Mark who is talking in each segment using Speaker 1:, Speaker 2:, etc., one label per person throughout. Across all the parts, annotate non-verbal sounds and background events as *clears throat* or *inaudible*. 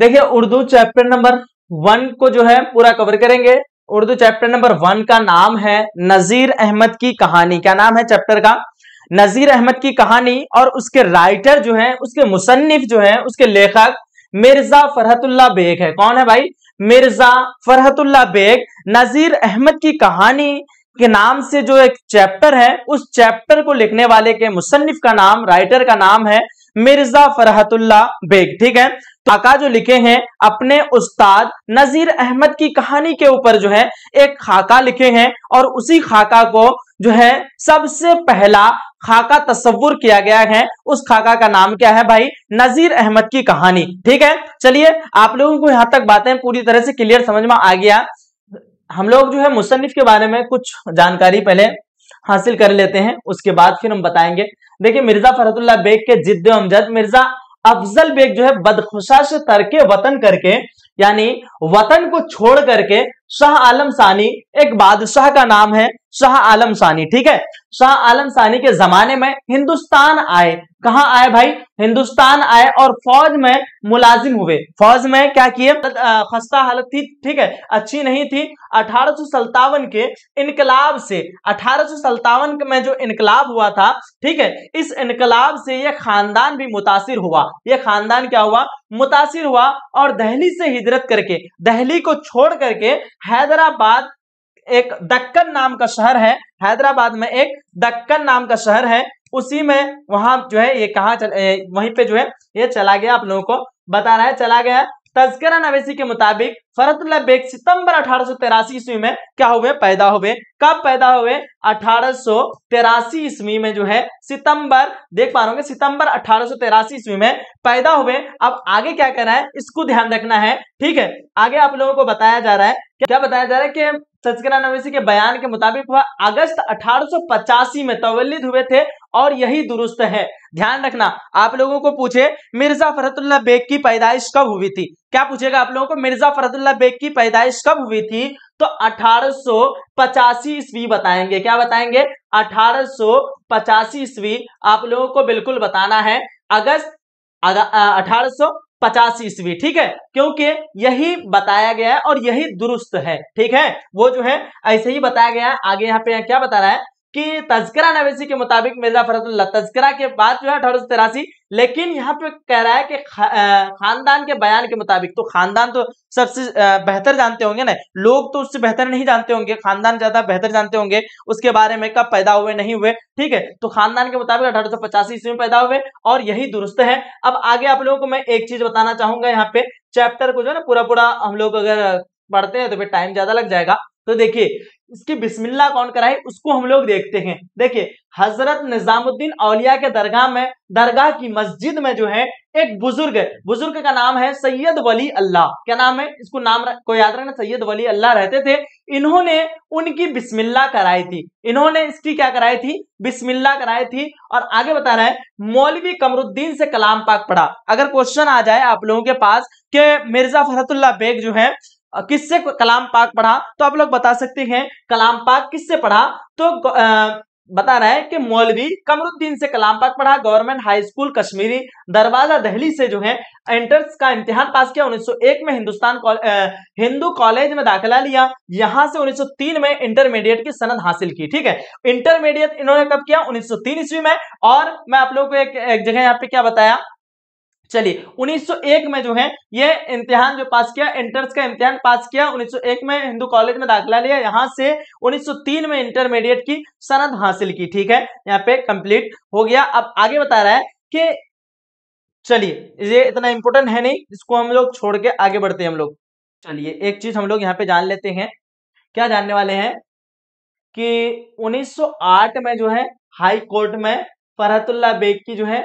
Speaker 1: देखिए Urdu chapter number one को जो है पूरा कवर करेंगे उर्दू चैप्टर नंबर वन का नाम है नजीर अहमद की कहानी क्या नाम है चैप्टर का नजीर अहमद की कहानी और उसके राइटर जो है उसके मुसन्फ जो है उसके लेखक मिर्जा फरहतुल्ला बेग है कौन है भाई मिर्जा फरहतुल्ला बेग नजीर अहमद की कहानी के नाम से जो एक चैप्टर है उस चैप्टर को लिखने वाले के मुसन्फ का नाम राइटर का नाम है मिर्जा फरहतुल्ला बेग ठीक है तो आका जो लिखे हैं अपने उस्ताद नजीर अहमद की कहानी के ऊपर जो है एक खाका लिखे हैं और उसी खाका को जो है सबसे पहला खाका तस्वुर किया गया है उस खाका का नाम क्या है भाई नजीर अहमद की कहानी ठीक है चलिए आप लोगों को यहां तक बातें पूरी तरह से क्लियर समझ में आ गया हम लोग जो है मुसनफ के बारे में कुछ जानकारी पहले हासिल कर लेते हैं उसके बाद फिर हम बताएंगे देखिए मिर्जा फरतुल्ला बेग के जिद्द अमजद मिर्जा अफजल बेग जो है बदखुशा से तरके वतन करके यानी वतन को छोड़ करके शाह आलम सानी एक बादशाह का नाम है शाह आलम सानी ठीक है शाह आलम सानी के जमाने में हिंदुस्तान आए कहा आए भाई हिंदुस्तान आए और फौज में मुलाजिम हुए फौज में क्या किए खस्ता हालत थी ठीक है अच्छी नहीं थी अठारह के इनकलाब से अठारह में जो इनकलाब हुआ था ठीक है इस इनकलाब से यह खानदान भी मुतासिर हुआ यह खानदान क्या हुआ मुतासिर हुआ और दहली से हिजरत करके दहली को छोड़ करके हैदराबाद एक दक्कन नाम का शहर है हैदराबाद में एक दक्कन नाम का शहर है उसी में वहां जो है ये कहा चल, ए, वहीं पे जो है ये चला गया आप लोगों को बता रहा है चला गया तस्करा नवेसी के मुताबिक फरतुल्ला बेग सितंबर अठारह ईस्वी में क्या हुए पैदा हुए कब पैदा हुए अठारह ईस्वी में जो है सितंबर देख पा रहे सितंबर अठारह ईस्वी में पैदा हुए अब आगे क्या रहा है इसको ध्यान रखना है ठीक है आगे आप लोगों को बताया जा रहा है क्या बताया जा रहा है कि सचकरा के बयान के मुताबिक वह अगस्त अठारह में तवलित हुए थे और यही दुरुस्त है ध्यान रखना आप लोगों को पूछे मिर्जा फरतुल्ला बेग की पैदाइश कब हुई थी क्या पूछेगा आप लोगों को मिर्जा फरदुल्ला बेग की पैदाइश कब हुई थी तो पचासी ईस्वी बताएंगे क्या बताएंगे पचासी ईस्वी आप लोगों को बिल्कुल बताना है अगस्त अठारह पचासी ईस्वी ठीक है क्योंकि यही बताया गया है और यही दुरुस्त है ठीक है वो जो है ऐसे ही बताया गया है आगे यहाँ पे क्या बता रहा है कि तस्करा नवेसी के मुताबिक मिर्जा फरतुल्ला तस्करा के बाद जो है अठारह लेकिन यहाँ पे कह रहा है कि खानदान के बयान के मुताबिक तो खानदान तो सबसे बेहतर जानते होंगे ना लोग तो उससे बेहतर नहीं जानते होंगे खानदान ज्यादा बेहतर जानते होंगे उसके बारे में कब पैदा हुए नहीं हुए ठीक है तो खानदान के मुताबिक अठारह सौ पचासी ईस्वी में पैदा हुए और यही दुरुस्त है अब आगे आप लोगों को मैं एक चीज बताना चाहूंगा यहाँ पे चैप्टर को जो है ना पूरा पूरा हम लोग अगर पढ़ते हैं तो फिर टाइम ज्यादा लग जाएगा तो देखिए इसकी बिस्मिल्ला कौन कराई उसको हम लोग देखते हैं देखिए हजरत निजामुद्दीन औलिया के दरगाह में दरगाह की मस्जिद में जो है एक बुजुर्ग है बुजुर्ग का नाम है सैयद वली अल्लाह क्या नाम है इसको नाम को याद रखना सैयद वली अल्लाह रहते थे इन्होंने उनकी बिस्मिल्ला कराई थी इन्होंने इसकी क्या कराई थी बिस्मिल्ला कराई थी और आगे बता रहे हैं मौलवी कमरुद्दीन से कलाम पाक पढ़ा अगर क्वेश्चन आ जाए आप लोगों के पास के मिर्जा फरहतुल्ला बेग जो है किससे कलाम पाक पढ़ा तो आप लोग बता सकते हैं कलाम पाक किससे पढ़ा तो बता रहा है कि मौलवी कमरुद्दीन से कलाम पाक पढ़ा गवर्नमेंट हाई स्कूल कश्मीरी दरवाजा दहली से जो है एंट्रेंस का इम्तिहान पास किया 1901 में हिंदुस्तान हिंदू कॉलेज में दाखिला लिया यहां से 1903 में इंटरमीडिएट की सनद हासिल की ठीक है इंटरमीडिएट इन्होंने कब किया 1903 ईस्वी में और मैं आप लोगों को एक, एक जगह यहाँ पे क्या बताया चलिए 1901 में जो है ये इम्तिहान जो पास किया इंटर्स का इम्तिहान पास किया 1901 में हिंदू कॉलेज में दाखिला लिया यहां से 1903 में इंटरमीडिएट की सनद हासिल की ठीक है यहाँ पे कंप्लीट हो गया अब आगे बता रहा है कि चलिए ये इतना इंपोर्टेंट है नहीं इसको हम लोग छोड़ के आगे बढ़ते हैं हम लोग चलिए एक चीज हम लोग यहाँ पे जान लेते हैं क्या जानने वाले हैं कि 1908 में जो है हाई कोर्ट में फरहतुल्ला बेग की जो है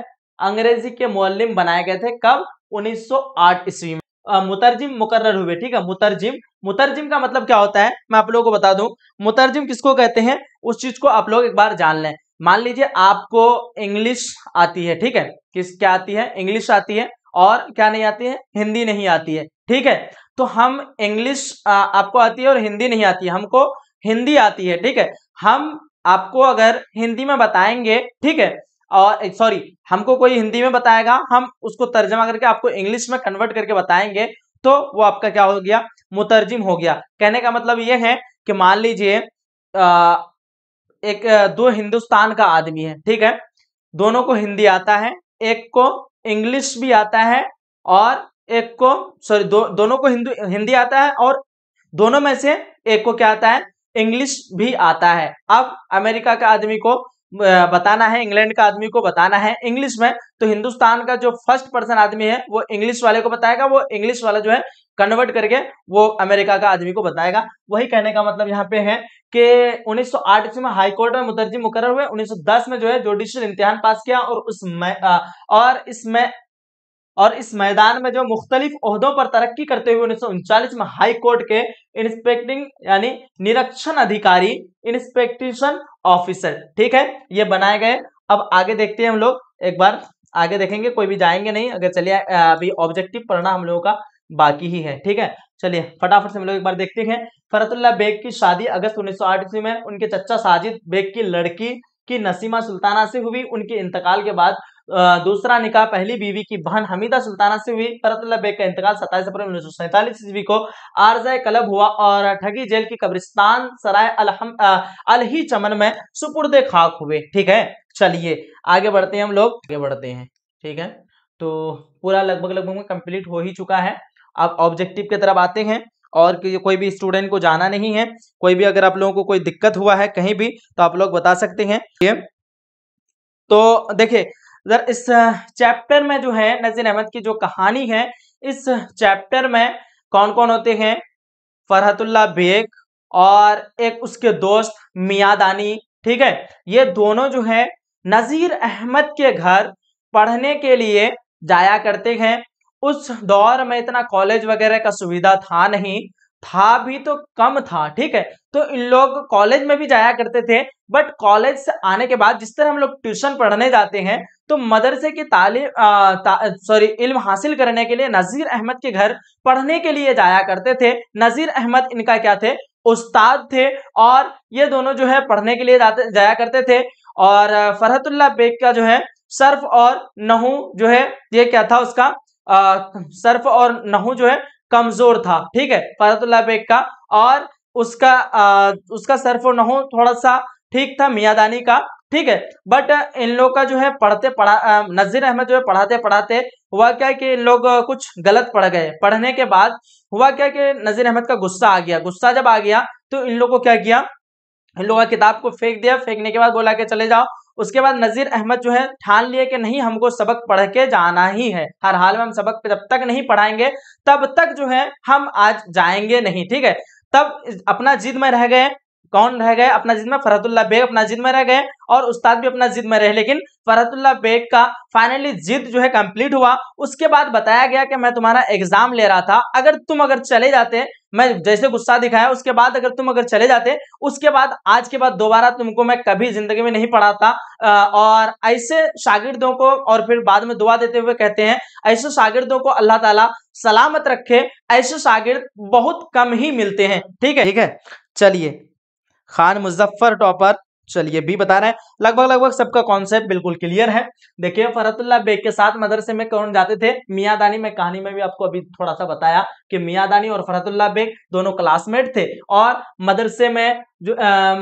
Speaker 1: अंग्रेजी के मोलिम बनाए गए थे कब 1908 ईस्वी में मुतरजिम मुकर्र हुए ठीक है मुतरजिम मुतरजिम का मतलब क्या होता है मैं आप लोगों को बता दूं मुतरजिम किसको कहते हैं उस चीज को आप लोग एक बार जान लें मान लीजिए आपको इंग्लिश आती है ठीक है किस क्या आती है इंग्लिश आती है और क्या नहीं आती है हिंदी नहीं आती है ठीक है तो हम इंग्लिश आपको आती है और हिंदी नहीं आती है हमको हिंदी आती है ठीक है हम आपको अगर हिंदी में बताएंगे ठीक है और सॉरी हमको कोई हिंदी में बताएगा हम उसको तर्जमा करके आपको इंग्लिश में कन्वर्ट करके बताएंगे तो वो आपका क्या हो गया मुतरजिम हो गया कहने का मतलब ये है कि मान लीजिए एक दो हिंदुस्तान का आदमी है ठीक है दोनों को हिंदी आता है एक को इंग्लिश भी आता है और एक को सॉरी दो, दोनों को हिंदू हिंदी आता है और दोनों में से एक को क्या आता है इंग्लिश भी आता है अब अमेरिका के आदमी को बताना है इंग्लैंड का आदमी को बताना है इंग्लिश में तो हिंदुस्तान का जो फर्स्ट पर्सन आदमी है वो इंग्लिश वाले को बताएगा वो इंग्लिश वाला जो है कन्वर्ट करके वो अमेरिका का आदमी को बताएगा वही कहने का मतलब यहाँ पे है कि 1908 ईस्वी में हाई कोर्ट में मुतरजी मुकर हुए 1910 में जो है जुडिशियल इम्तिहान पास किया और उसमें और इसमें और इस मैदान में जो मुख्तलिफ अहदों पर तरक्की करते हुए उन्नीस सौ उनचालीस में हाई कोर्ट के इंस्पेक्टिंग यानी निरीक्षण अधिकारी इंस्पेक्टेशन ऑफिसर ठीक है ये बनाए गए अब आगे देखते हैं हम लोग एक बार आगे देखेंगे कोई भी जाएंगे नहीं अगर चलिए अभी ऑब्जेक्टिव पढ़ना हम लोगों का बाकी ही है ठीक है चलिए फटाफट से हम लोग एक बार देखते हैं फरतुल्ला बेग की शादी अगस्त उन्नीस ईस्वी में उनके चचा साजिद बेग की लड़की की नसीमा सुल्ताना से हुई उनके इंतकाल के बाद दूसरा निकाह पहली बीवी की बहन हमीदा सुल्ताना से हुई परतलब बेग का इंतकाल सत्ताईस अप्रैल उन्नीस सौ सैंतालीस ईस्वी को आरजय कलब हुआ और ठगी जेल की कब्रिस्तान सराय अलहम अलही चमन में सुपुर्द खाक हुए ठीक है चलिए आगे बढ़ते हैं हम लोग आगे बढ़ते हैं ठीक है तो पूरा लगभग लगभग कंप्लीट हो ही चुका है अब ऑब्जेक्टिव की तरफ आते हैं और कोई भी स्टूडेंट को जाना नहीं है कोई भी अगर आप लोगों को कोई दिक्कत हुआ है कहीं भी तो आप लोग बता सकते हैं तो देखिये जर इस चैप्टर में जो है नजीर अहमद की जो कहानी है इस चैप्टर में कौन कौन होते हैं फरहतुल्ला बेग और एक उसके दोस्त मियादानी ठीक है ये दोनों जो है नज़ीर अहमद के घर पढ़ने के लिए जाया करते हैं उस दौर में इतना कॉलेज वगैरह का सुविधा था नहीं था भी तो कम था ठीक है तो इन लोग कॉलेज में भी जाया करते थे बट कॉलेज से आने के बाद जिस तरह हम लोग ट्यूशन पढ़ने जाते हैं तो मदरसे की तालीम सॉरी इल्म हासिल करने के लिए नज़ीर अहमद के घर पढ़ने के लिए जाया करते थे नज़ीर अहमद इनका क्या थे उस्ताद थे और ये दोनों जो है पढ़ने के लिए जाते जाया करते थे और फरहतुल्ला बेग का जो है सर्फ और नहू जो है ये क्या था उसका आ, सर्फ और नहू जो है कमजोर था ठीक है फरहतुल्ला बेग का और उसका आ, उसका सर्फ और नहू थोड़ा सा ठीक था मियादानी का ठीक है बट इन लोग का जो है पढ़ते पढ़ा नजीर अहमद जो है पढ़ाते पढ़ाते हुआ क्या कि इन लोग कुछ गलत पढ़ गए पढ़ने के बाद हुआ क्या कि नजीर अहमद का गुस्सा आ गया गुस्सा जब आ गया तो इन लोग को क्या किया इन लोगों का किताब को फेंक दिया फेंकने के बाद बोला के चले जाओ उसके बाद नज़ीर अहमद जो है ठान लिए कि नहीं हमको सबक पढ़ के जाना ही है हर हाल में हम सबक जब तक नहीं पढ़ाएंगे तब तक जो है हम आज जाएंगे नहीं ठीक है तब अपना जिद में रह गए कौन रह गए अपना जिद में फरहतुल्ला बेग अपना जिद में रह गए और उस्ताद भी अपना जिद में रहे लेकिन फरहतुल्ला बेग का फाइनली जिद जो है कंप्लीट हुआ उसके बाद बताया गया कि मैं तुम्हारा एग्जाम ले रहा था अगर तुम अगर चले जाते मैं जैसे गुस्सा दिखाया उसके बाद अगर तुम अगर चले जाते उसके बाद आज के बाद दोबारा तुमको मैं कभी जिंदगी में नहीं पढ़ाता और ऐसे शागिर्दों को और फिर बाद में दुआ देते हुए कहते हैं ऐसे शागिर्दों को अल्लाह ताला सलामत रखे ऐसे शागिर्द बहुत कम ही मिलते हैं ठीक है ठीक है चलिए खान मुजफ्फर टॉपर चलिए भी बता रहे हैं लगभग लगभग सबका कॉन्सेप्ट बिल्कुल क्लियर है देखिए फरतुल्ला बेग के साथ मदरसे में कौन जाते थे मियादानी में कहानी में भी आपको अभी थोड़ा सा बताया कि मियादानी और फरतुल्ला बेग दोनों क्लासमेट थे और मदरसे में जो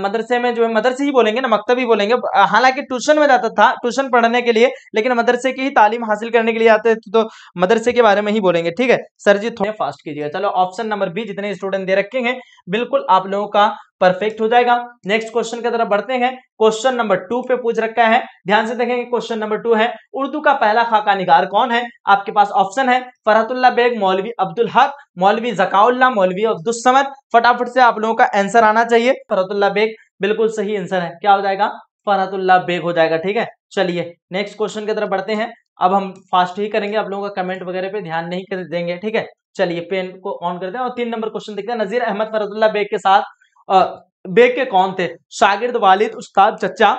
Speaker 1: मदरसे में जो है मदरसे ही बोलेंगे ना मकतब ही बोलेंगे हालांकि ट्यूशन में जाता था ट्यूशन पढ़ने के लिए लेकिन मदरसे की ही तालीम हासिल करने के लिए आते थे तो मदरसे के बारे में ही बोलेंगे ठीक है सर जी थोड़ा फास्ट कीजिएगा चलो ऑप्शन नंबर बी जितने स्टूडेंट दे रखे हैं बिल्कुल आप लोगों का परफेक्ट हो जाएगा नेक्स्ट क्वेश्चन की तरफ बढ़ते हैं क्वेश्चन नंबर टू पे पूछ रखा है ध्यान से देखेंगे क्वेश्चन नंबर टू है उर्दू का पहला खाका निगार कौन है आपके पास ऑप्शन है फरहतुल्ला बेग मौलवी अब्दुल हक मौलवी जकाउल्ला मौलवी अब्दुल समद फटाफट से आप लोगों का आंसर आना चाहिए फरहतुल्ला बेग बिल्कुल सही आंसर है क्या हो जाएगा फरहतुल्ला बेग हो जाएगा ठीक है चलिए नेक्स्ट क्वेश्चन की तरफ बढ़ते हैं अब हम फास्ट ही करेंगे आप लोगों का कमेंट वगैरह पे ध्यान नहीं कर देंगे ठीक है चलिए पेन को ऑन करते हैं और तीन नंबर क्वेश्चन देखते हैं नजीर अहमद फरहतुल्ला बेग के साथ बेग के कौन थे शागिर्द वालिद उस्ताद चचा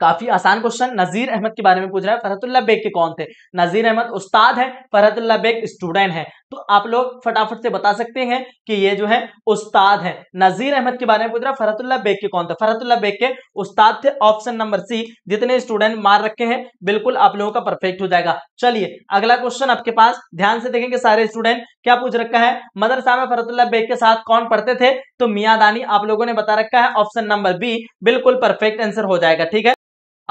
Speaker 1: काफी आसान क्वेश्चन नजीर अहमद के बारे में पूछ रहा है फरहतुल्ला बेग के कौन थे नजीर अहमद उस्ताद है फरहतुल्ला बेग स्टूडेंट है तो आप लोग फटाफट से बता सकते हैं कि ये जो है उस्ताद है नजीर अहमद के बारे में पूछ रहा फरतुल्ला बेग के कौन थे फरतुल्ला बेग के उस्ताद थे ऑप्शन नंबर सी जितने स्टूडेंट मार रखे हैं बिल्कुल आप लोगों का परफेक्ट हो जाएगा चलिए अगला क्वेश्चन आपके पास ध्यान से देखेंगे सारे स्टूडेंट क्या पूछ रखा है मदरसा में फरतुल्ला बेग के साथ कौन पढ़ते थे तो मियादानी आप लोगों ने बता रखा है ऑप्शन नंबर बी बिल्कुल परफेक्ट आंसर हो जाएगा ठीक है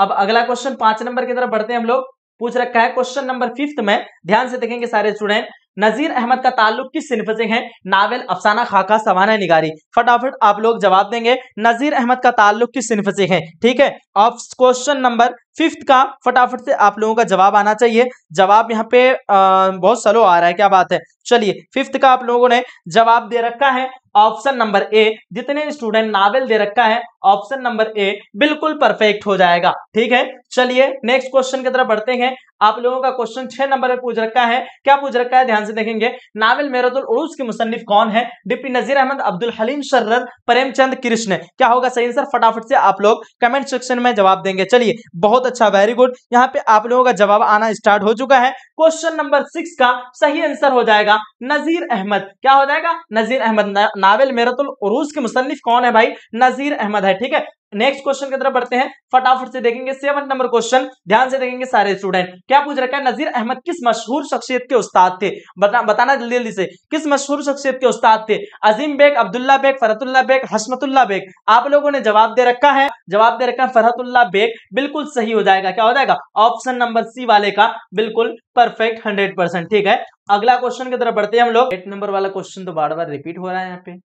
Speaker 1: अब अगला क्वेश्चन पांच नंबर की तरफ बढ़ते हैं हम लोग पूछ रखा है क्वेश्चन नंबर फिफ्थ में ध्यान से देखेंगे सारे स्टूडेंट नजीर अहमद का ताल्लुक किस सिंफ से है नावल अफसाना खाका सवाना निगारी फटाफट आप लोग जवाब देंगे नजीर अहमद का ताल्लुक किस सिंफ से है ठीक है अब क्वेश्चन नंबर फिफ्थ का फटाफट से आप लोगों का जवाब आना चाहिए जवाब यहाँ पे आ, बहुत सलो आ रहा है क्या बात है चलिए फिफ्थ का आप लोगों ने जवाब दे रखा है ऑप्शन नंबर ए जितने स्टूडेंट नावल दे रखा है ऑप्शन नंबर ए बिल्कुल परफेक्ट हो जाएगा ठीक है चलिए नेक्स्ट क्वेश्चन की तरफ बढ़ते हैं आप लोगों का क्वेश्चन छह नंबर में पूछ रखा है क्या पूछ रखा है ध्यान से देखेंगे नावल मेरतुल उर्स के मुसन्फ कौन है डिप्टी नजीर अहमद अब्दुल हलीम शर्रर प्रेमचंद कृष्ण क्या होगा सही आंसर फटाफट से आप लोग कमेंट सेक्शन में जवाब देंगे चलिए बहुत अच्छा वेरी गुड यहाँ पे आप लोगों का जवाब आना स्टार्ट हो चुका है क्वेश्चन नंबर सिक्स का सही आंसर हो जाएगा नजीर अहमद क्या हो जाएगा नजीर अहमद नावल मेरतुल उर्स के मुसनिफ कौन है भाई नजीर अहमद है ठीक है नेक्स्ट क्वेश्चन की तरफ बढ़ते हैं फटाफट से देखेंगे सेवन नंबर क्वेश्चन ध्यान से देखेंगे सारे स्टूडेंट क्या पूछ रखा है नजीर अहमद किस मशहूर शख्सियत के उस्ताद थे बता, बताना जल्दी जल्दी से किस मशहूर शख्सियत के उस्ताद थे अजीम बेग अब्दुल्ला बेग फरहतुल्ला बेग हसमतुल्ला बेग आप लोगों ने जवाब दे रखा है जवाब दे रखा है फरहतुल्ला बेग बिल्कुल सही हो जाएगा क्या हो जाएगा ऑप्शन नंबर सी वाले का बिल्कुल परफेक्ट हंड्रेड ठीक है अगला क्वेश्चन की तरफ बढ़ते हैं हम लोग एट नंबर वाला क्वेश्चन तो बार बार रिपीट हो रहा है यहाँ पे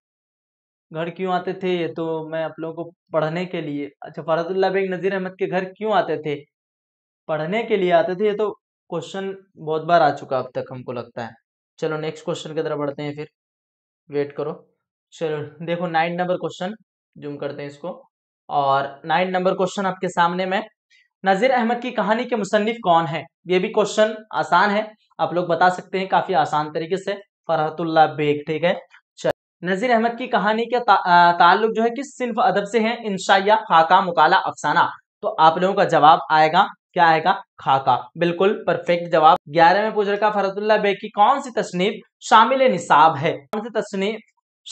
Speaker 1: घर क्यों आते थे? ये तो मैं आप लोगों को पढ़ने के लिए अच्छा फरहतुल्लाह बेग नज़ीर अहमद के घर क्यों आते थे? पढ़ने के लिए आते थे, ये तो क्वेश्चन बहुत बार आ चुका अब तक हमको लगता है। चलो नेक्स्ट क्वेश्चन की तरफ बढ़ते हैं फिर। वेट करो। चलो देखो नाइन नंबर क्वेश्चन ज़ूम करते हैं इसको और नाइन नंबर क्वेश्चन आपके सामने में नज़ीर अहमद की कहानी के मुसनफ कौन है ये भी क्वेश्चन आसान है, आप लोग बता सकते हैं काफ़ी आसान तरीके से। फरहतुल्लाह बेग ठीक है। नज़ीर अहमद की कहानी के ताल्लुक जो है किस सिर्फ अदब से है इंशाया खाका मुकाला अफसाना तो आप लोगों का जवाब आएगा क्या आएगा खाका बिल्कुल परफेक्ट जवाब ग्यारह में पूछ रखा फरतुल्ला बे की कौन सी तशनीफ शामिल निसाब है कौन सी तशनीफ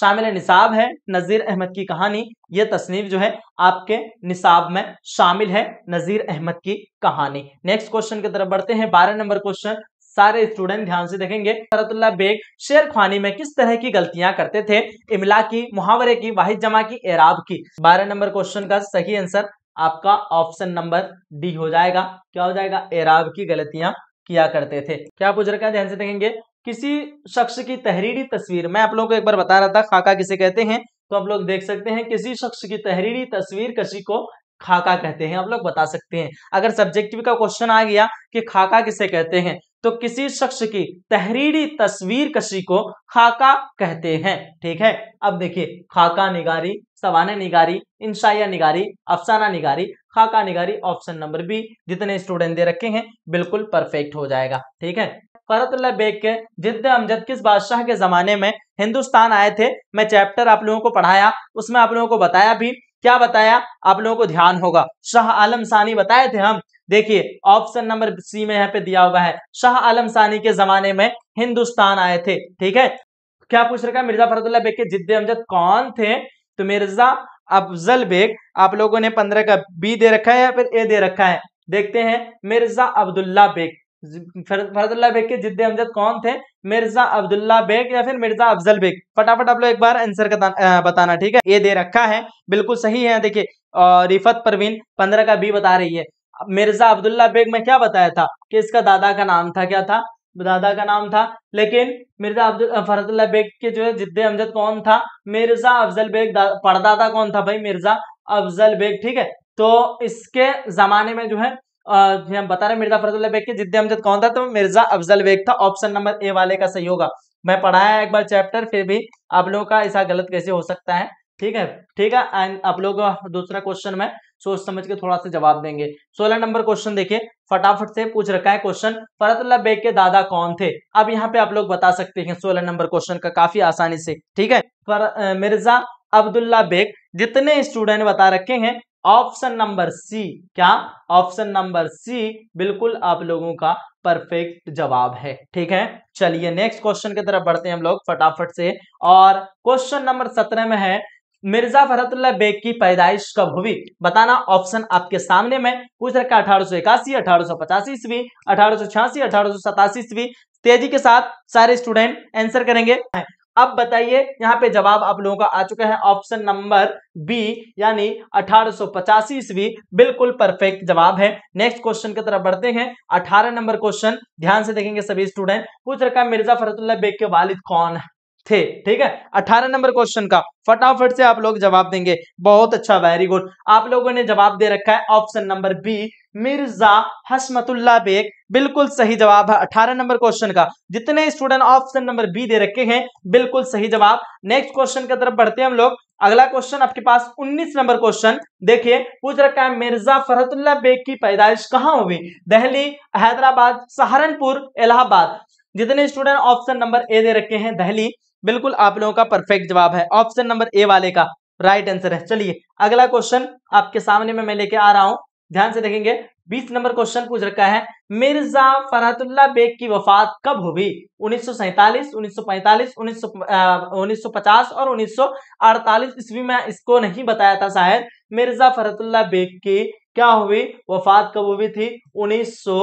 Speaker 1: शामिल निसाब है नज़ीर अहमद की कहानी यह तस्नीफ जो है आपके निसाब में शामिल है नज़ीर अहमद की कहानी नेक्स्ट क्वेश्चन की तरफ बढ़ते हैं बारह नंबर क्वेश्चन सारे स्टूडेंट ध्यान से देखेंगे शरतुल्ला बेग शेर खानी में किस तरह की गलतियां करते थे इमला की मुहावरे की वाहिद जमा की एराब की बारह नंबर क्वेश्चन का सही आंसर आपका ऑप्शन नंबर डी हो जाएगा क्या हो जाएगा एराब की गलतियां किया करते थे क्या पूछ रखा है ध्यान से देखेंगे किसी शख्स की तहरीरी तस्वीर मैं आप लोगों को एक बार बता रहा था खाका किसे कहते हैं तो आप लोग देख सकते हैं किसी शख्स की तहरीरी तस्वीर कशी को खाका कहते हैं आप लोग बता सकते हैं अगर सब्जेक्टिव का क्वेश्चन आ गया कि खाका किसे कहते हैं तो किसी शख्स की तहरीरी तस्वीर कशी को खाका कहते हैं ठीक है अब देखिए खाका निगारी सवाना निगारी इंशाया निगारी अफसाना निगारी खाका निगारी ऑप्शन नंबर बी जितने स्टूडेंट दे रखे हैं बिल्कुल परफेक्ट हो जाएगा ठीक है फरतुल्ला बेग के जिद्द अमजद किस बादशाह के जमाने में हिंदुस्तान आए थे मैं चैप्टर आप लोगों को पढ़ाया उसमें आप लोगों को बताया भी क्या बताया आप लोगों को ध्यान होगा शाह आलम सानी बताए थे हम देखिए ऑप्शन नंबर सी में यहाँ पे दिया हुआ है शाह आलम सानी के जमाने में हिंदुस्तान आए थे ठीक है क्या पूछ रखा है मिर्जा फरतुल्ला बेग के जिद्द अमजद कौन थे तो मिर्जा अफजल बेग आप लोगों ने पंद्रह का बी दे रखा है या फिर ए दे रखा है देखते हैं मिर्जा अब्दुल्ला बेग फरदुल्ला बेग के जिद्द अमजद कौन थे मिर्जा अब्दुल्ला बेग या फिर मिर्जा अफजल बेग फटाफट आप लोग एक बार आंसर बताना ठीक है ये दे रखा है बिल्कुल सही है देखिए रिफत परवीन पंद्रह का बी बता रही है मिर्जा अब्दुल्ला बेग में क्या बताया था कि इसका दादा का नाम था क्या था दादा का नाम था लेकिन मिर्जा अब्दुल फरतुल्ला बेग के जो है जिद्द अमजद कौन था मिर्जा अफजल बेग पड़दादा कौन था भाई मिर्जा अफजल बेग ठीक है तो इसके जमाने में जो है हम बता रहे मिर्जा फजल बेग के जिद्दी अमजद कौन था तो मिर्जा अफजल बेग था ऑप्शन नंबर ए वाले का सही होगा मैं पढ़ाया एक बार चैप्टर फिर भी आप लोगों का ऐसा गलत कैसे हो सकता है ठीक है ठीक है एंड आप लोग दूसरा क्वेश्चन में सोच समझ के थोड़ा सा जवाब देंगे सोलह नंबर क्वेश्चन देखिए फटाफट से पूछ रखा है क्वेश्चन फरतुल्ला बेग के दादा कौन थे अब यहाँ पे आप लोग बता सकते हैं सोलह नंबर क्वेश्चन का काफी आसानी से ठीक है पर मिर्जा अब्दुल्ला बेग जितने स्टूडेंट बता रखे हैं ऑप्शन नंबर सी क्या ऑप्शन नंबर सी बिल्कुल आप लोगों का परफेक्ट जवाब है ठीक है चलिए नेक्स्ट क्वेश्चन की तरफ बढ़ते हैं हम लोग फटाफट से और क्वेश्चन नंबर सत्रह में है मिर्जा फरहतुल्ला बेग की पैदाइश कब हुई बताना ऑप्शन आपके सामने में पूछ रखा अठारह सौ इक्यासी अठारह सौ पचासी ईस्वी अठारह सौ छियासी अठारह सौ सतासी ईस्वी तेजी के साथ सारे स्टूडेंट आंसर करेंगे अब बताइए यहाँ पे जवाब आप लोगों का आ चुका है ऑप्शन नंबर बी यानी अठारह ईस्वी बिल्कुल परफेक्ट जवाब है नेक्स्ट क्वेश्चन की तरफ बढ़ते हैं 18 नंबर क्वेश्चन ध्यान से देखेंगे सभी स्टूडेंट पूछ रखा है मिर्जा फरतुल्ला बेग के वालिद कौन है थे ठीक है अठारह नंबर क्वेश्चन का फटाफट से आप लोग जवाब देंगे बहुत अच्छा वेरी गुड आप लोगों ने जवाब दे रखा है option number B Mirza Hashmatullah Beg बिल्कुल सही जवाब है अठारह नंबर क्वेश्चन का जितने स्टूडेंट ऑप्शन नंबर बी दे रखे हैं बिल्कुल सही जवाब नेक्स्ट क्वेश्चन की तरफ बढ़ते हैं हम लोग अगला क्वेश्चन आपके पास 19 नंबर क्वेश्चन देखिए पूछ रखा है मिर्जा फरहतुल्ला बेग की पैदाइश कहाँ हुई दहली हैदराबाद सहारनपुर इलाहाबाद जितने स्टूडेंट ऑप्शन नंबर ए दे रखे हैं दहली बिल्कुल आप लोगों का परफेक्ट जवाब है ऑप्शन नंबर ए वाले का राइट आंसर है चलिए अगला क्वेश्चन आपके सामने में मैं लेके आ रहा हूं ध्यान से देखेंगे बीस नंबर क्वेश्चन पूछ रखा है मिर्जा फरहतुल्ला बेग की वफात कब हुई उन्नीस सौ सैतालीस उन्नीस सौ पैंतालीस उन्नीस सौ उन्नीस सौ पचास और उन्नीस सौ अड़तालीस ईस्वी में इसको नहीं बताया था शायद मिर्जा फरतुल्ला बेग की क्या हुई वफात कब हुई थी उन्नीस सौ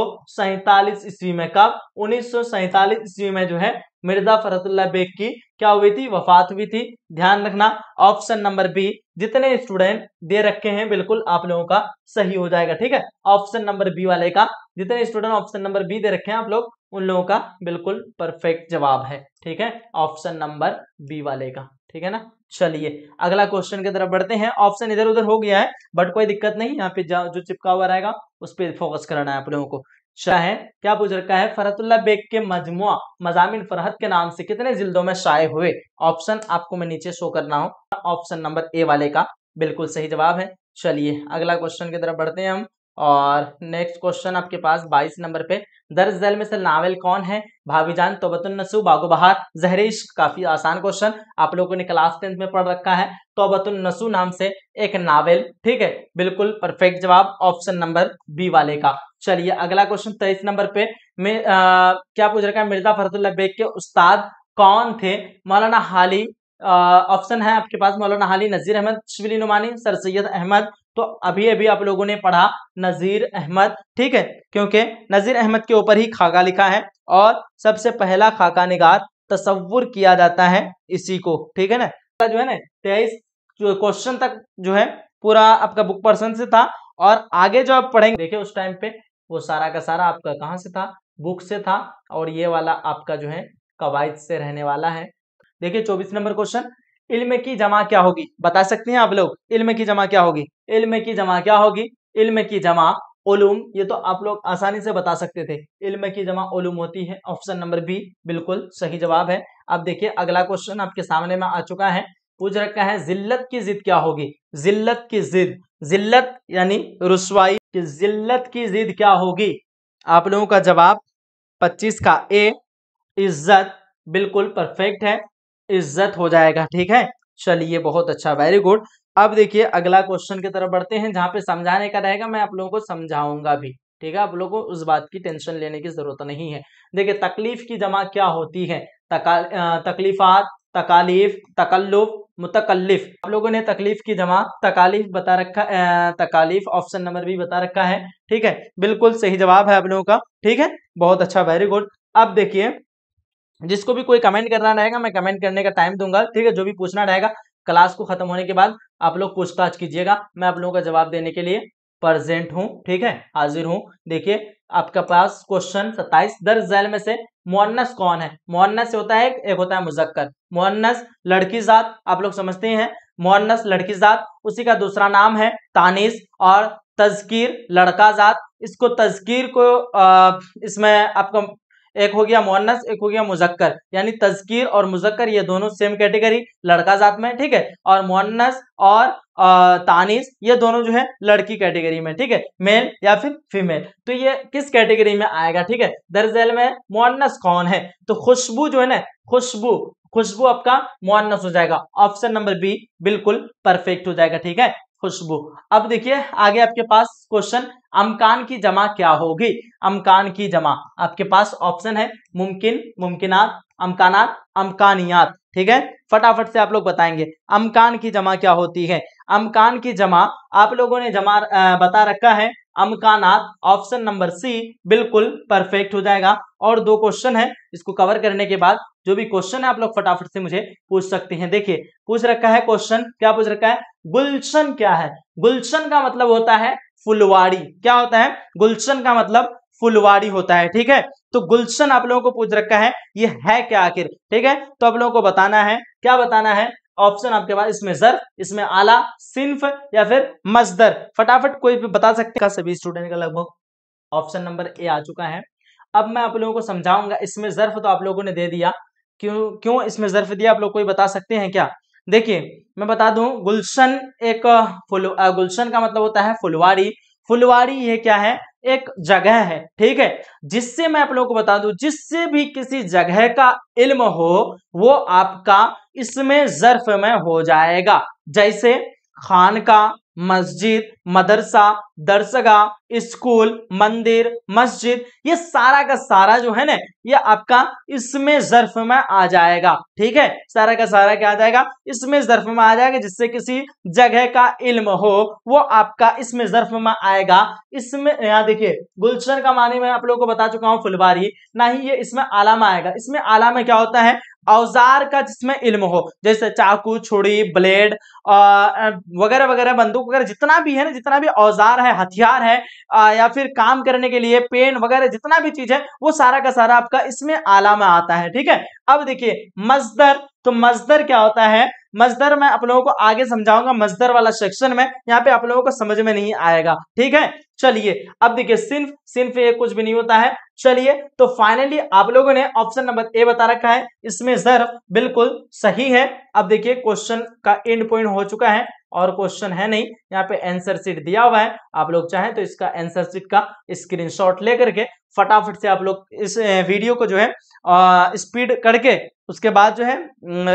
Speaker 1: ईस्वी में कब उन्नीस सौ ईस्वी में जो है मिर्जा फरतुल्ला बेग की क्या हुई थी वफात हुई थी ध्यान रखना ऑप्शन नंबर बी जितने स्टूडेंट दे रखे हैं बिल्कुल आप लोगों का सही हो जाएगा ठीक है ऑप्शन नंबर बी वाले का जितने स्टूडेंट ऑप्शन नंबर बी दे रखे हैं आप लोग उन लोगों का बिल्कुल परफेक्ट जवाब है ठीक है ऑप्शन नंबर बी वाले का ठीक है ना चलिए अगला क्वेश्चन की तरफ बढ़ते हैं ऑप्शन इधर उधर हो गया है बट कोई दिक्कत नहीं यहाँ पे जो चिपका हुआ रहेगा उस पर फोकस करना है आप लोगों को शाह है क्या पूछ रखा है फरहतुल्ला बेग के मजमुआ मजामिन फरहत के नाम से कितने जिल्दों में शाये हुए ऑप्शन आपको मैं नीचे शो करना हूँ ऑप्शन नंबर ए वाले का बिल्कुल सही जवाब है चलिए अगला क्वेश्चन की तरफ बढ़ते हैं हम और नेक्स्ट क्वेश्चन आपके पास 22 नंबर पे दर्ज जैल में से नावल कौन है भावीजान तोबतुल नसू बागो बहार काफी आसान क्वेश्चन आप लोगों ने क्लास टेंथ में पढ़ रखा है तोबतुल नसू नाम से एक नावल ठीक है बिल्कुल परफेक्ट जवाब ऑप्शन नंबर बी वाले का चलिए अगला क्वेश्चन तेईस नंबर पे में क्या पूछ रखा है मिर्जा फरतुल्ला बेग के उस्ताद कौन थे मौलाना हाली ऑप्शन है आपके पास मौलाना हाली नज़ीर अहमद शिवली नुमानी सर सैयद अहमद तो अभी अभी आप लोगों ने पढ़ा नज़ीर अहमद ठीक है क्योंकि नज़ीर अहमद के ऊपर ही खाका लिखा है और सबसे पहला खाका निगार तस्वुर किया जाता है इसी को ठीक है ना तो जो है ना तेईस क्वेश्चन तक जो है पूरा आपका बुक पर्सन से था और आगे जो आप पढ़ेंगे देखे उस टाइम पे वो सारा का सारा आपका कहाँ से था बुक से था और ये वाला आपका जो है कवायद से रहने वाला है देखिए चौबीस नंबर क्वेश्चन इल्म की जमा क्या होगी बता सकते हैं आप लोग इल्म की जमा क्या होगी इल्म की जमा क्या होगी इल्म की जमा ओलूम ये तो आप लोग आसानी से बता सकते थे इल्म की जमा ओलूम होती है ऑप्शन नंबर बी बिल्कुल सही जवाब है अब देखिए अगला क्वेश्चन आपके सामने में आ चुका है पूछ रखा है जिल्लत की जिद क्या होगी जिल्लत की जिद जिल्लत यानी रुसवाई की जिल्लत की जिद क्या होगी आप लोगों का जवाब 25 का ए इज्जत बिल्कुल परफेक्ट है इज्जत हो जाएगा ठीक है चलिए बहुत अच्छा वेरी गुड अब देखिए अगला क्वेश्चन की तरफ बढ़ते हैं जहाँ पे समझाने का रहेगा मैं आप लोगों को समझाऊंगा भी ठीक है आप लोगों को उस बात की टेंशन लेने की जरूरत नहीं है देखिए तकलीफ की जमा क्या होती है तकलीफात तकालीफ तकल्लुफ मुतकल्लिफ आप लोगों ने तकलीफ की जमा तकालीफ बता रखा तकालीफ ऑप्शन नंबर भी बता रखा है ठीक है बिल्कुल सही जवाब है आप लोगों का ठीक है बहुत अच्छा वेरी गुड अब देखिए जिसको भी कोई कमेंट करना रहेगा मैं कमेंट करने का टाइम दूंगा ठीक है जो भी पूछना रहेगा क्लास को खत्म होने के बाद आप लोग पूछताछ कीजिएगा मैं आप लोगों का जवाब देने के लिए प्रेजेंट हूँ ठीक है हाजिर हूँ देखिए आपका पास क्वेश्चन सत्ताईस दर्ज जैल में से मोहनस कौन है मोहन्नस होता है एक होता है मुजक्कर मोहनस लड़की जात आप लोग समझते हैं मोहनस लड़की जात उसी का दूसरा नाम है तानिस और तजकीर लड़का जात इसको तजकीर को आ, इसमें आपको एक हो गया मोहनस एक हो गया मुजक्कर यानी तस्कीर और मुजक्कर ये दोनों सेम कैटेगरी लड़का जात में ठीक है और मोहनस और तानीस ये दोनों जो है लड़की कैटेगरी में ठीक है मेल या फिर फीमेल तो ये किस कैटेगरी में आएगा ठीक है दरअसल में मोहनस कौन है तो खुशबू जो है ना खुशबू खुशबू आपका मुआनस हो जाएगा ऑप्शन नंबर बी बिल्कुल परफेक्ट हो जाएगा ठीक है खुशबू अब देखिए आगे आपके पास क्वेश्चन अमकान की जमा क्या होगी अमकान की जमा आपके पास ऑप्शन है मुमकिन मुमकिनात अमकानात अमकानियात ठीक है फटाफट से आप लोग बताएंगे अमकान की जमा क्या होती है अमकान की जमा आप लोगों ने जमा बता रखा है अमकानात ऑप्शन नंबर सी बिल्कुल परफेक्ट हो जाएगा और दो क्वेश्चन है इसको कवर करने के बाद जो भी क्वेश्चन है आप लोग फटाफट से मुझे पूछ सकते हैं देखिए पूछ रखा है क्वेश्चन क्या पूछ रखा है गुलशन क्या है गुलशन का मतलब होता है फुलवाड़ी क्या होता है गुलशन का मतलब फुलवाड़ी होता है ठीक है तो गुलशन आप लोगों को पूछ रखा है ये है क्या आखिर ठीक है तो आप लोगों को बताना है क्या बताना है ऑप्शन आपके पास इसमें जर इसमें आला सिंफ या फिर मजदर फटाफट कोई भी बता सकते हैं सभी स्टूडेंट का लगभग ऑप्शन नंबर ए आ चुका है अब मैं आप लोगों को समझाऊंगा इसमें जर्फ तो आप लोगों ने दे दिया क्यों क्यों इसमें जर्फ दिया आप लोग कोई बता सकते हैं क्या देखिए मैं बता दूं गुलशन एक फुल गुलशन का मतलब होता है फुलवारी फुलवारी ये क्या है एक जगह है ठीक है जिससे मैं आप लोगों को बता दूं जिससे भी किसी जगह का इल्म हो वो आपका इसमें जर्फ में हो जाएगा जैसे खान का मस्जिद मदरसा दरसगा स्कूल मंदिर मस्जिद ये सारा का सारा जो है ना ये आपका इसमें जर्फ में आ जाएगा ठीक है सारा का सारा क्या आ जाएगा इसमें जर्फ में आ जाएगा जिससे किसी जगह का इल्म हो वो आपका इसमें जर्फ में आएगा इसमें यहाँ देखिए गुलशन का मानी मैं आप लोगों को बता चुका हूँ फुलवारी ना ही ये इसमें आलामा आएगा इसमें आला में क्या होता है औजार का जिसमें इल्म हो जैसे चाकू छुड़ी ब्लेड वगैरह वगैरह बंदूक वगैरह जितना भी है ना जितना भी औजार है हथियार है आ, या फिर काम करने के लिए पेन वगैरह जितना भी चीज है वो सारा का सारा आपका इसमें आला में आता है ठीक है अब देखिए मजदर तो मजदर क्या होता है मजदर मैं आप लोगों को आगे समझाऊंगा मजदर वाला सेक्शन में यहाँ पे आप लोगों को समझ में नहीं आएगा ठीक है चलिए अब देखिए सिर्फ सिर्फ ये कुछ भी नहीं होता है चलिए तो फाइनली आप लोगों ने ऑप्शन नंबर ए बता रखा है इसमें जर्फ बिल्कुल सही है अब देखिए क्वेश्चन का एंड पॉइंट हो चुका है और क्वेश्चन है नहीं यहाँ पे आंसर सीट दिया हुआ है आप लोग चाहें तो इसका आंसर सीट का स्क्रीनशॉट लेकर के फटाफट से आप लोग इस वीडियो को जो है स्पीड करके उसके बाद जो है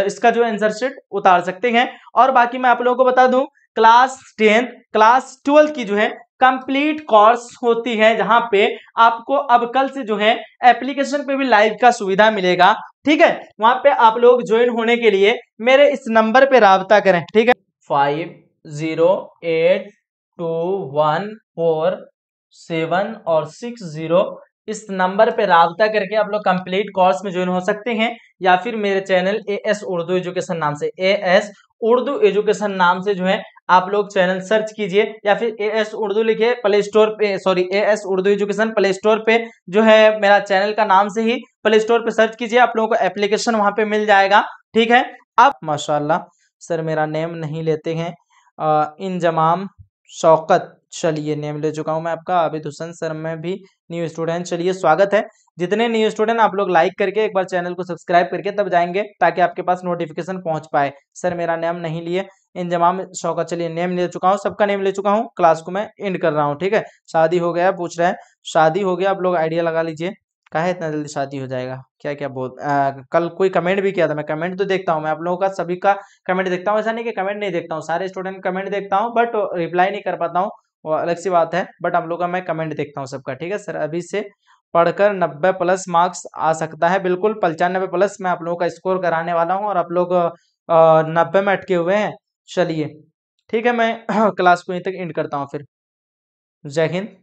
Speaker 1: इसका जो आंसर सीट उतार सकते हैं और बाकी मैं आप लोगों को बता दूं क्लास टेंथ क्लास ट्वेल्थ की जो है कंप्लीट कोर्स होती है जहां पे आपको अब कल से जो है एप्लीकेशन पे भी लाइव का सुविधा मिलेगा ठीक है वहां पे आप लोग ज्वाइन होने के लिए मेरे इस नंबर पे रबता करें ठीक है five zero eight two one four seven और सिक्स जीरो इस नंबर पे रबता करके आप लोग कंप्लीट कोर्स में ज्वाइन हो सकते हैं या फिर मेरे channel A S Urdu education नाम से ए एस उर्दू एजुकेशन नाम से जो है आप लोग चैनल सर्च कीजिए या फिर ए एस उर्दू लिखे प्ले स्टोर पे sorry A S Urdu education play store पे जो है मेरा चैनल का नाम से ही प्ले स्टोर पे सर्च कीजिए आप लोगों को एप्लीकेशन वहां पे मिल जाएगा ठीक है अब माशाल्लाह सर मेरा नेम नहीं लेते हैं इन जमाम शौकत चलिए नेम ले चुका हूँ मैं आपका आबिद हुसैन सर मैं भी न्यू स्टूडेंट चलिए स्वागत है जितने न्यू स्टूडेंट आप लोग लाइक करके एक बार चैनल को सब्सक्राइब करके तब जाएंगे ताकि आपके पास नोटिफिकेशन पहुंच पाए सर मेरा नाम नहीं लिए इंजमाम में चलिए नेम ले चुका हूँ सबका नेम ले चुका हूँ क्लास को मैं एंड कर रहा हूँ ठीक है शादी हो गया पूछ रहा है शादी हो गया आप लोग आइडिया लगा लीजिए कहा इतना जल्दी शादी हो जाएगा क्या क्या बहुत आ, कल कोई कमेंट भी किया था मैं कमेंट तो देखता हूँ मैं आप लोगों का सभी का कमेंट देखता हूँ ऐसा नहीं कि कमेंट नहीं देखता हूँ सारे स्टूडेंट कमेंट देखता हूँ बट रिप्लाई नहीं कर पाता हूँ वो अलग सी बात है बट आप लोग का मैं कमेंट देखता हूँ सबका ठीक है सर अभी से पढ़कर 90 प्लस मार्क्स आ सकता है बिल्कुल पंचानबे प्लस मैं आप लोगों का स्कोर कराने वाला हूँ और आप लोग नब्बे में अटके हुए हैं चलिए ठीक है मैं क्लास *clears throat* को यहीं तक एंड करता हूँ फिर जय हिंद